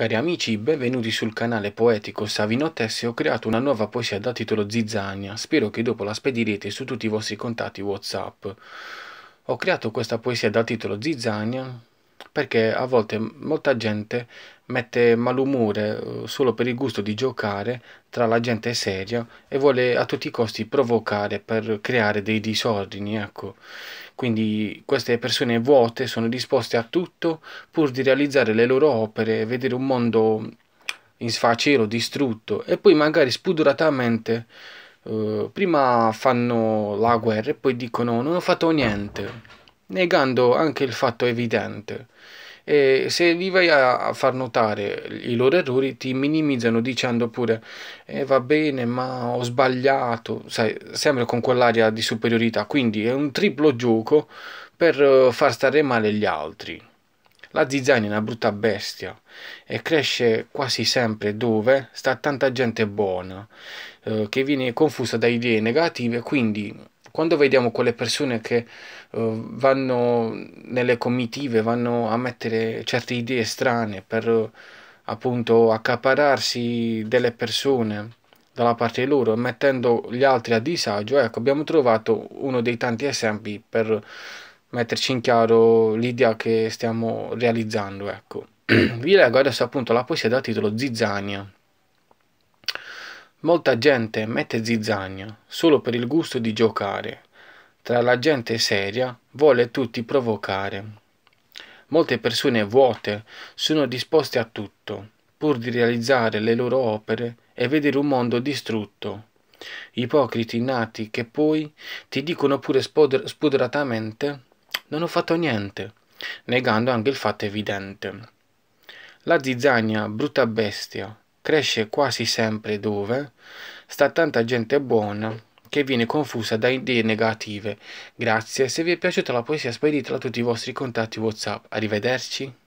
Cari amici, benvenuti sul canale poetico Savino Tessi, ho creato una nuova poesia da titolo Zizzania, spero che dopo la spedirete su tutti i vostri contatti Whatsapp. Ho creato questa poesia da titolo Zizzania, perché a volte molta gente mette malumore eh, solo per il gusto di giocare tra la gente seria e vuole a tutti i costi provocare per creare dei disordini, ecco. Quindi queste persone vuote sono disposte a tutto pur di realizzare le loro opere e vedere un mondo in sfacelo, distrutto e poi magari spudoratamente eh, prima fanno la guerra e poi dicono non ho fatto niente negando anche il fatto evidente. E se li vai a far notare i loro errori, ti minimizzano dicendo pure eh, va bene, ma ho sbagliato, sai, sempre con quell'aria di superiorità. Quindi è un triplo gioco per eh, far stare male gli altri. La zizzania è una brutta bestia e cresce quasi sempre dove sta tanta gente buona eh, che viene confusa da idee negative, quindi quando vediamo quelle persone che uh, vanno nelle comitive, vanno a mettere certe idee strane per uh, appunto accapararsi delle persone dalla parte loro, mettendo gli altri a disagio, ecco, abbiamo trovato uno dei tanti esempi per metterci in chiaro l'idea che stiamo realizzando, ecco. Vi leggo adesso appunto la poesia dal titolo Zizzania. Molta gente mette zizzagna solo per il gusto di giocare. Tra la gente seria vuole tutti provocare. Molte persone vuote sono disposte a tutto pur di realizzare le loro opere e vedere un mondo distrutto. Ipocriti nati che poi ti dicono pure spoder- spudoratamente non ho fatto niente, negando anche il fatto evidente. La zizzagna, brutta bestia, cresce quasi sempre dove sta tanta gente buona che viene confusa da idee negative. Grazie, se vi è piaciuta la poesia speditela a tutti i vostri contatti WhatsApp. Arrivederci.